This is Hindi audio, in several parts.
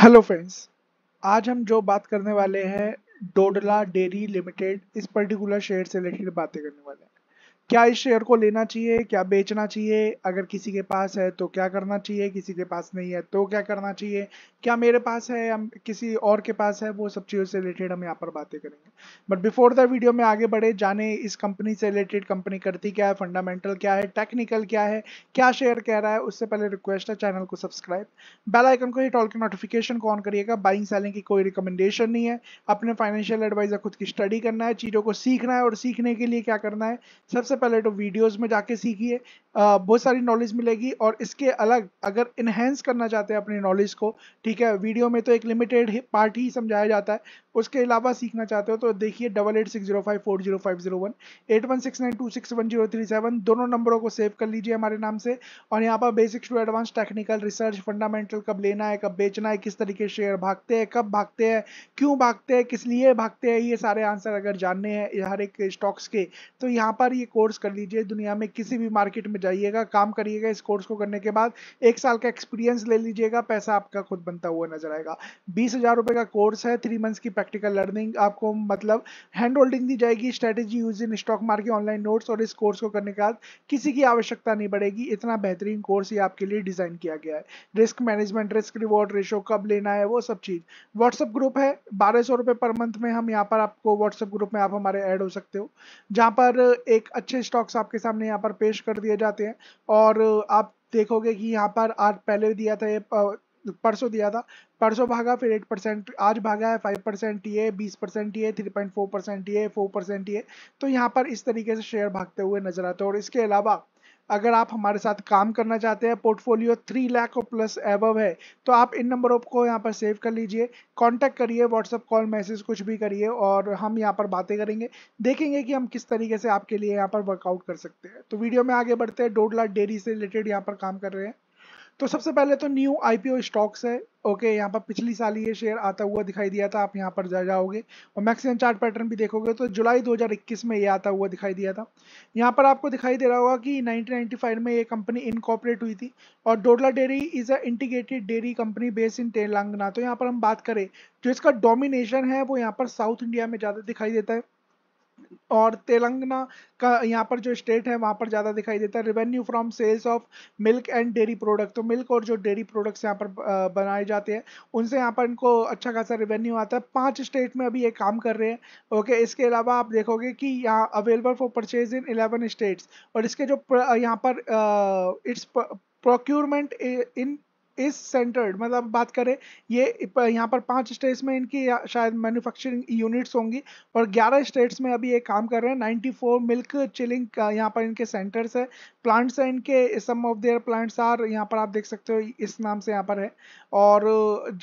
हेलो फ्रेंड्स आज हम जो बात करने वाले हैं डोडला डेयरी लिमिटेड इस पर्टिकुलर शेयर से रिलेटेड बातें करने वाले हैं क्या इस शेयर को लेना चाहिए क्या बेचना चाहिए अगर किसी के पास है तो क्या करना चाहिए किसी के पास नहीं है तो क्या करना चाहिए क्या मेरे पास है या किसी और के पास है वो सब चीज़ों से रिलेटेड हम यहाँ पर बातें करेंगे बट बिफोर द वीडियो में आगे बढ़े जाने इस कंपनी से रिलेटेड कंपनी करती क्या है फंडामेंटल क्या है टेक्निकल क्या है क्या शेयर कह रहा है उससे पहले रिक्वेस्ट है चैनल को सब्सक्राइब बेलाइकन को हिट ऑल के नोटिफिकेशन को ऑन करिएगा बाइंग सेलिंग की कोई रिकमेंडेशन नहीं है अपने फाइनेंशियल एडवाइजर खुद की स्टडी करना है चीज़ों को सीखना है और सीखने के लिए क्या करना है सबसे सबसे पहले तो वीडियोस में जाके सीखिए बहुत सारी नॉलेज मिलेगी और इसके अलग अगर इन्हेंस करना चाहते हैं अपनी नॉलेज को ठीक है वीडियो में तो एक लिमिटेड पार्ट ही समझाया जाता है उसके अलावा सीखना चाहते हो तो देखिए double eight six zero five four zero five zero one eight one six nine two six one zero three seven दोनों नंबरों को सेव कर लीजिए हमारे नाम से और यहाँ पर basics to advance technical research fundamental कब लेना है कब बेचना है किस तरीके शेयर भागते हैं कब भागते हैं क्यों भागते हैं किस लिए भागते हैं ये सारे आंसर अगर जानने हैं हर एक स्टॉक्स के तो यहाँ पर ये कोर्स कोर्स कर लीजिए दुनिया में किसी भी मार्केट में जाइएगा काम करिएगा इस कोर्स को करने के बाद एक साल का एक्सपीरियंस ले लीजिएगा पैसा आपका खुद बनता हुआ नजर आएगा बीस हजार रुपये का कोर्स है थ्री मंथ्स की प्रैक्टिकल लर्निंग आपको मतलब हैंड होल्डिंग दी जाएगी strategy use in stock market online notes और इस कोर्स को करने के बाद किसी की आवश्यकता नहीं बढ़ेगी इतना बेहतरीन कोर्स ही आपके लिए डिजाइन किया गया है risk management risk reward ratio कब लेना है वो सब चीज़ व्हाट्सएप ग्रुप है बारह सौ रुपये पर मंथ में हम यहाँ पर आपको व्हाट्सएप ग्रुप में आप हमारे ऐड हो सकते हो जहाँ पर एक अच्छे अच्छे स्टॉक्स आपके सामने यहाँ पर पेश कर दिए जाते हैं और आप देखोगे कि यहाँ पर आज पहले दिया था ये परसों दिया था परसों भागा फिर एट परसेंट आज भागा है फाइव परसेंट ये बीस परसेंट ये थ्री पॉइंट फोर परसेंट ये फोर परसेंट ये तो यहाँ पर इस तरीके से शेयर भागते हुए नजर आते हैं और इसके अलावा अगर आप हमारे साथ काम करना चाहते हैं पोर्टफोलियो थ्री लाख और प्लस एबव है तो आप इन नंबरों को यहाँ पर सेव कर लीजिए कांटेक्ट करिए व्हाट्सअप कॉल मैसेज कुछ भी करिए और हम यहाँ पर बातें करेंगे देखेंगे कि हम किस तरीके से आपके लिए यहाँ पर वर्कआउट कर सकते हैं तो वीडियो में आगे बढ़ते हैं डोडला डेयरी से रिलेटेड यहाँ पर काम कर रहे हैं तो सबसे पहले तो न्यू आईपीओ स्टॉक्स है ओके यहाँ पर पिछली साल ये शेयर आता हुआ दिखाई दिया था आप यहाँ पर जा जाओगे और मैक्सिमम चार्ट पैटर्न भी देखोगे तो जुलाई 2021 में ये आता हुआ दिखाई दिया था यहाँ पर आपको दिखाई दे रहा होगा कि 1995 में ये कंपनी इनकॉपरेट हुई थी और Dodla dairy is a integrated dairy company based in Telangana तो यहाँ पर हम बात करें जो इसका डोमिनेशन है वो यहाँ पर साउथ इंडिया में ज़्यादा दिखाई देता है और तेलंगाना का यहाँ पर जो स्टेट है वहाँ पर ज़्यादा दिखाई देता है revenue from sales of milk and dairy product तो मिल्क और जो डेयरी प्रोडक्ट्स यहाँ पर बनाए जाते हैं उनसे यहाँ पर इनको अच्छा खासा रेवेन्यू आता है पांच स्टेट में अभी ये काम कर रहे हैं ओके इसके अलावा आप देखोगे कि यहाँ available for purchase in eleven states और इसके जो यहाँ पर इट्स प्रोक्यूरमेंट इन इस सेंटर्ड मतलब बात करें ये यहाँ पर पांच स्टेट्स में इनकी शायद मैन्युफैक्चरिंग यूनिट्स होंगी और 11 स्टेट्स में अभी ये काम कर रहे हैं 94 मिल्क चिलिंग यहाँ पर इनके सेंटर्स है प्लांट्स हैं इनके some of their plants are यहाँ पर आप देख सकते हो इस नाम से यहाँ पर है और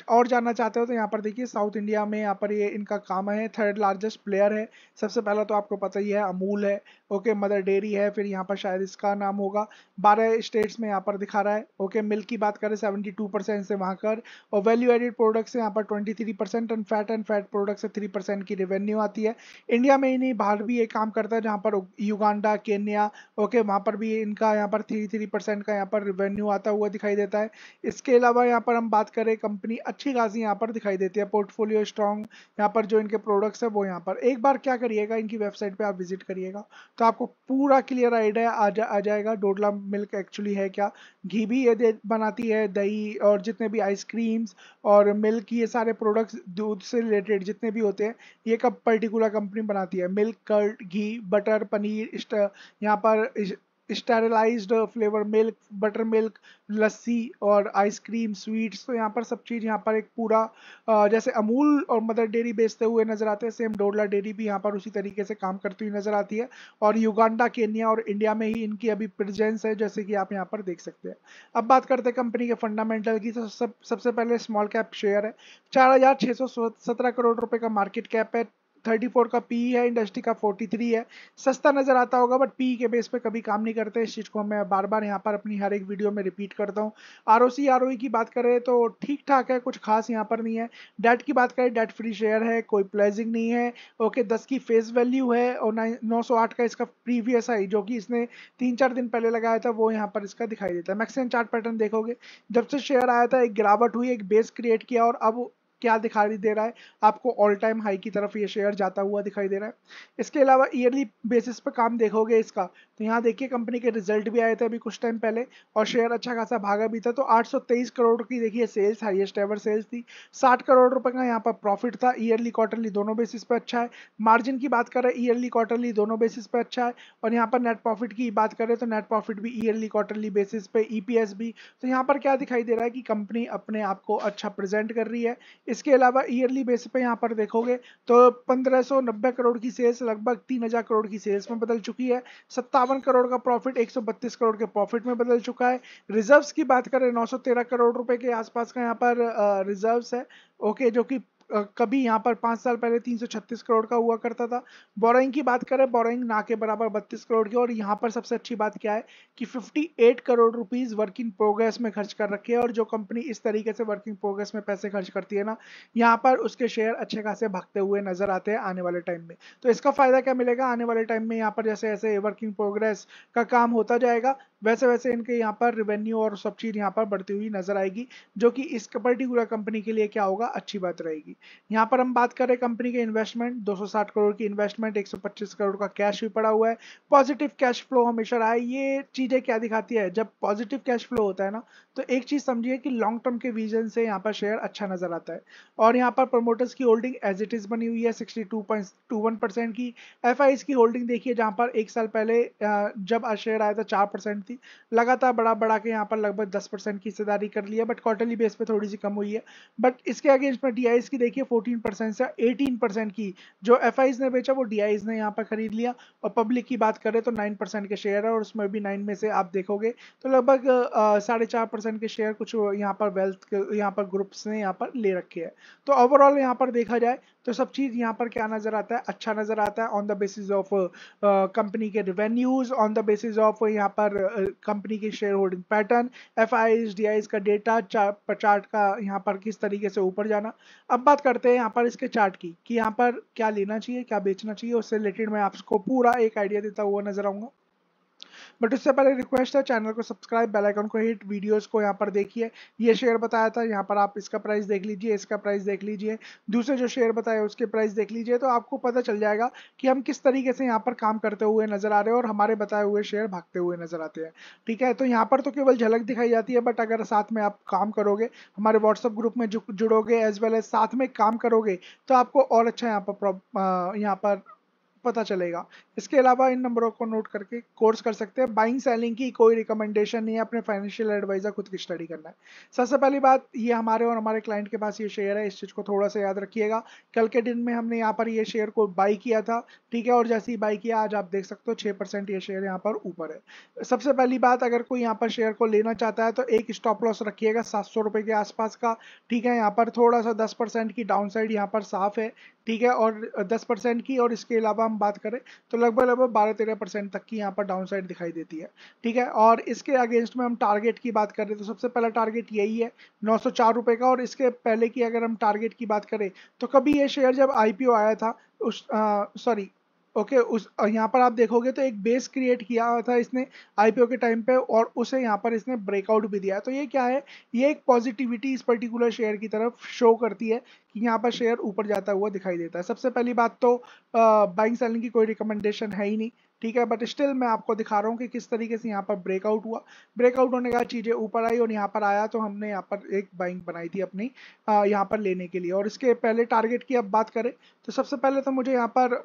और जानना चाहते हो तो यहाँ पर देखिए साउथ इंडिया में यहाँ पर ये इनका काम है थर्ड लार्जेस्ट प्लेयर है सबसे पहला तो आपको पता ही है अमूल है ओके मदर डेयरी है फिर यहाँ पर शायद इसका नाम होगा बारह स्टेट्स में यहाँ पर दिखा रहा है ओके मिल्क की बात करें सेवन 22 परसेंट से वहां कर और वैल्यू एडेड प्रोडक्ट से यहाँ पर 23 percent and fat and fat product से 3 परसेंट की रेवेन्यू आती है इंडिया में ही नहीं बाहर भी ये काम करता है जहाँ पर युगांडा केन्या ओके वहाँ पर भी इनका यहाँ पर थ्री थ्री परसेंट का यहाँ पर रेवेन्यू आता हुआ दिखाई देता है इसके अलावा यहाँ पर हम बात करें कंपनी अच्छी खासी यहाँ पर दिखाई देती है पोर्टफोलियो स्ट्रॉन्ग यहाँ पर जो इनके प्रोडक्ट्स है वो यहाँ पर एक बार क्या करिएगा इनकी वेबसाइट पर आप विजिट करिएगा तो आपको पूरा क्लियर आइडिया आ जाएगा डोडला मिल्क एक्चुअली है क्या घी भी ये बनाती है दही दही और जितने भी आइसक्रीम्स और मिल्क ये सारे प्रोडक्ट्स दूध से रिलेटेड जितने भी होते हैं ये कब पर्टिकुलर कंपनी बनाती है मिल्क कर्ड घी बटर पनीर यहाँ पर sterilized flavour milk butter milk लस्सी और आइसक्रीम स्वीट्स तो यहाँ पर सब चीज़ यहाँ पर एक पूरा uh, जैसे अमूल और मदर डेरी बेचते हुए नज़र आते हैं सेम डोडला डेरी भी यहाँ पर उसी तरीके से काम करती हुई नज़र आती है और युगांडा केन्या और इंडिया में ही इनकी अभी प्रेजेंस है जैसे कि आप यहाँ पर देख सकते हैं अब बात करते हैं कंपनी के फंडामेंटल की तो सब सबसे पहले स्मॉल कैप शेयर है चार करोड़ रुपये का मार्केट कैप है थर्टी फोर का पी है इंडस्ट्री का फोर्टी थ्री है सस्ता नज़र आता होगा बट पी के बेस पे कभी काम नहीं करते इस चीज़ को मैं बार बार यहाँ पर अपनी हर एक वीडियो में रिपीट करता हूँ R O C R O की बात करें तो ठीक ठाक है कुछ खास यहाँ पर नहीं है डेट की बात करें डेट फ्री शेयर है कोई प्लेजिंग नहीं है ओके दस की फेस वैल्यू है और नौ सौ आठ का इसका प्रीवियस आई जो कि इसने तीन चार दिन पहले लगाया था वो यहाँ पर इसका दिखाई देता है मैक्सिमम चार्ट पैटर्न देखोगे जब से शेयर आया था एक गिरावट हुई एक बेस क्रिएट किया और अब क्या दिखाई दे रहा है आपको ऑल टाइम हाई की तरफ ये शेयर जाता हुआ दिखाई दे रहा है इसके अलावा ईयरली बेसिस पर काम देखोगे इसका तो यहाँ देखिए कंपनी के रिजल्ट भी आए थे अभी कुछ टाइम पहले और शेयर अच्छा खासा भागा भी था तो 823 करोड़ की देखिए सेल्स हाइएस्ट एवर सेल्स थी 60 करोड़ रुपए का यहाँ पर प्रॉफिट था ईयरली क्वार्टरली दोनों बेसिस पे अच्छा है मार्जिन की बात करें ईयरली क्वार्टरली दोनों बेसिस पे अच्छा है और यहाँ पर नेट प्रॉफिट की बात करें तो नेट प्रॉफिट भी ईयरली क्वार्टरली बेसिस पे ई e भी तो यहाँ पर क्या दिखाई दे रहा है कि कंपनी अपने आप को अच्छा प्रेजेंट कर रही है इसके अलावा ईयरली बेसिस पे यहाँ पर देखोगे तो पंद्रह करोड़ की सेल्स लगभग तीन करोड़ की सेल्स में बदल चुकी है सत्ता बावन करोड़ का प्रॉफिट 132 करोड़ के प्रॉफिट में बदल चुका है रिजर्व्स की बात करें 913 करोड़ रुपए के आसपास का यहाँ पर रिजर्व्स है ओके जो कि कभी यहाँ पर पाँच साल पहले 336 करोड़ का हुआ करता था बोराइंग की बात करें बोराइंग ना के बराबर 32 करोड़ की और यहाँ पर सबसे अच्छी बात क्या है कि 58 crore rupees work in progress में खर्च कर रखे है और जो कंपनी इस तरीके से वर्किंग प्रोग्रेस में पैसे खर्च करती है ना यहाँ पर उसके शेयर अच्छे खासे भागते हुए नजर आते हैं आने वाले टाइम में तो इसका फायदा क्या मिलेगा आने वाले टाइम में यहाँ पर जैसे ऐसे वर्किंग प्रोग्रेस का काम होता जाएगा वैसे वैसे इनके यहाँ पर रिवेन्यू और सब चीज़ यहाँ पर बढ़ती हुई नजर आएगी जो कि इस पर्टिकुलर कंपनी के लिए क्या होगा अच्छी बात रहेगी यहाँ पर हम बात करें कंपनी के इन्वेस्टमेंट 260 करोड़ की इन्वेस्टमेंट 125 करोड़ का कैश भी पड़ा हुआ है पॉजिटिव कैश फ्लो हमेशा रहा है ये चीज़ें क्या दिखाती है जब पॉजिटिव कैश फ्लो होता है ना तो एक चीज़ समझिए कि लॉन्ग टर्म के विजन से यहाँ पर शेयर अच्छा नजर आता है और यहाँ पर प्रमोटर्स की होल्डिंग एज इट इज़ बनी हुई है सिक्सटी की एफ की होल्डिंग देखिए जहाँ पर एक साल पहले जब शेयर आया था चार परसेंट थी थी लगातार बड़ा बड़ा के यहाँ पर लगभग दस परसेंट की हिस्सेदारी कर लिया बट क्वार्टरली बेस पे थोड़ी सी कम हुई है बट इसके अगेंस्ट में डी की देखिए फोर्टीन परसेंट से एटीन परसेंट की जो एफ ने बेचा वो डी ने यहाँ पर खरीद लिया और पब्लिक की बात करें तो नाइन परसेंट के शेयर है और उसमें भी नाइन में से आप देखोगे तो लगभग साढ़े चार परसेंट के शेयर कुछ यहाँ पर वेल्थ यहाँ पर ग्रुप्स ने यहाँ पर ले रखे हैं तो ओवरऑल यहाँ पर देखा जाए तो सब चीज़ यहाँ पर क्या नज़र आता है अच्छा नज़र आता है on the basis of company के revenues on the basis of यहाँ पर कंपनी uh, के share holding pattern F I का डेटा चार्ट चार्ट का यहाँ पर किस तरीके से ऊपर जाना अब बात करते हैं यहाँ पर इसके चार्ट की कि यहाँ पर क्या लेना चाहिए क्या बेचना चाहिए उससे रिलेटेड मैं आपको पूरा एक आइडिया देता हुआ नजर आऊंगा बट उससे पहले रिक्वेस्ट है चैनल को सब्सक्राइब बेल आइकन को हिट वीडियोस को यहाँ पर देखिए ये शेयर बताया था यहाँ पर आप इसका प्राइस देख लीजिए इसका प्राइस देख लीजिए दूसरे जो शेयर बताए उसके प्राइस देख लीजिए तो आपको पता चल जाएगा कि हम किस तरीके से यहाँ पर काम करते हुए नजर आ रहे हैं और हमारे बताए हुए शेयर भागते हुए नजर आते हैं ठीक है तो यहाँ पर तो केवल झलक दिखाई जाती है बट अगर साथ में आप काम करोगे हमारे व्हाट्सअप ग्रुप में जुड़ोगे एज वेल एज साथ में काम करोगे तो आपको और अच्छा यहाँ पर यहाँ पर पता चलेगा इसके अलावा इन नंबरों को नोट करके कोर्स कर सकते हैं बाइंग सेलिंग की कोई रिकमेंडेशन नहीं है अपने फाइनेंशियल एडवाइजर खुद की स्टडी करना है सबसे पहली बात ये हमारे और हमारे क्लाइंट के पास ये शेयर है इस चीज़ को थोड़ा सा याद रखिएगा कल के दिन में हमने यहाँ पर ये शेयर को बाई किया था ठीक है और जैसे ही बाई किया आज आप देख सकते हो छः परसेंट ये शेयर यहाँ पर ऊपर है सबसे पहली बात अगर कोई यहाँ पर शेयर को लेना चाहता है तो एक स्टॉप लॉस रखिएगा सात सौ के आसपास का ठीक है यहाँ पर थोड़ा सा दस परसेंट की डाउन साइड यहाँ पर साफ है ठीक है और दस परसेंट की और इसके अलावा हम बात करें तो लगभग लगभग बारह तेरह परसेंट तक की यहाँ पर डाउन साइड दिखाई देती है ठीक है और इसके अगेंस्ट में हम टारगेट की बात करें तो सबसे पहला टारगेट यही है नौ सौ का और इसके पहले की अगर हम टारगेट की बात करें तो कभी ये शेयर जब आई आया था उस सॉरी ओके okay, उस यहाँ पर आप देखोगे तो एक बेस क्रिएट किया हुआ था इसने आईपीओ के टाइम पे और उसे यहाँ पर इसने ब्रेकआउट भी दिया तो ये क्या है ये एक पॉजिटिविटी इस पर्टिकुलर शेयर की तरफ शो करती है कि यहाँ पर शेयर ऊपर जाता हुआ दिखाई देता है सबसे पहली बात तो बाइंग सेलिंग की कोई रिकमेंडेशन है ही नहीं ठीक है बट स्टिल मैं आपको दिखा रहा हूँ कि किस तरीके से यहाँ पर ब्रेकआउट हुआ ब्रेकआउट होने के बाद चीज़ें ऊपर आई और यहाँ पर आया तो हमने यहाँ पर एक बाइंग बनाई थी अपनी यहाँ पर लेने के लिए और इसके पहले टारगेट की अब बात करें तो सबसे पहले तो मुझे यहाँ पर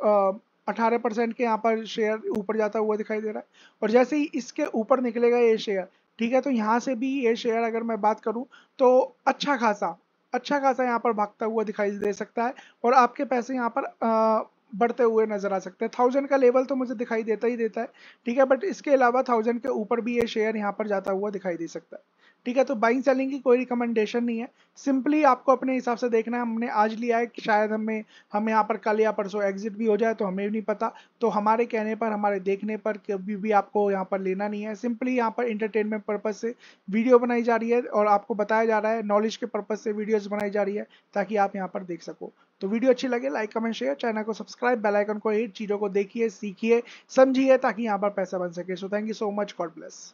अठारह परसेंट के यहाँ पर शेयर ऊपर जाता हुआ दिखाई दे रहा है और जैसे ही इसके ऊपर निकलेगा ये शेयर ठीक है तो यहाँ से भी ये शेयर अगर मैं बात करूँ तो अच्छा खासा अच्छा खासा यहाँ पर भागता हुआ दिखाई दे सकता है और आपके पैसे यहाँ पर आ, बढ़ते हुए नजर आ सकते हैं थाउजेंड का लेवल तो मुझे दिखाई देता ही देता है ठीक है बट इसके अलावा थाउजेंड के ऊपर भी ये शेयर यहाँ पर जाता हुआ दिखाई दे सकता है ठीक है तो बाइंग सेलिंग की कोई रिकमेंडेशन नहीं है सिंपली आपको अपने हिसाब से देखना है हमने आज लिया है कि शायद हमें हम यहाँ पर कल या परसों एग्जिट भी हो जाए तो हमें भी नहीं पता तो हमारे कहने पर हमारे देखने पर कभी भी आपको यहाँ पर लेना नहीं है सिंपली यहाँ पर इंटरटेनमेंट पर्पज से वीडियो बनाई जा रही है और आपको बताया जा रहा है नॉलेज के पर्पज से वीडियोज बनाई जा रही है ताकि आप यहाँ पर देख सको तो वीडियो अच्छी लगे लाइक कमेंट शेयर चैनल को सब्सक्राइब बेल आइकन को हिट चीज़ों को देखिए सीखिए समझिए ताकि यहाँ पर पैसा बन सके so thank you so much God bless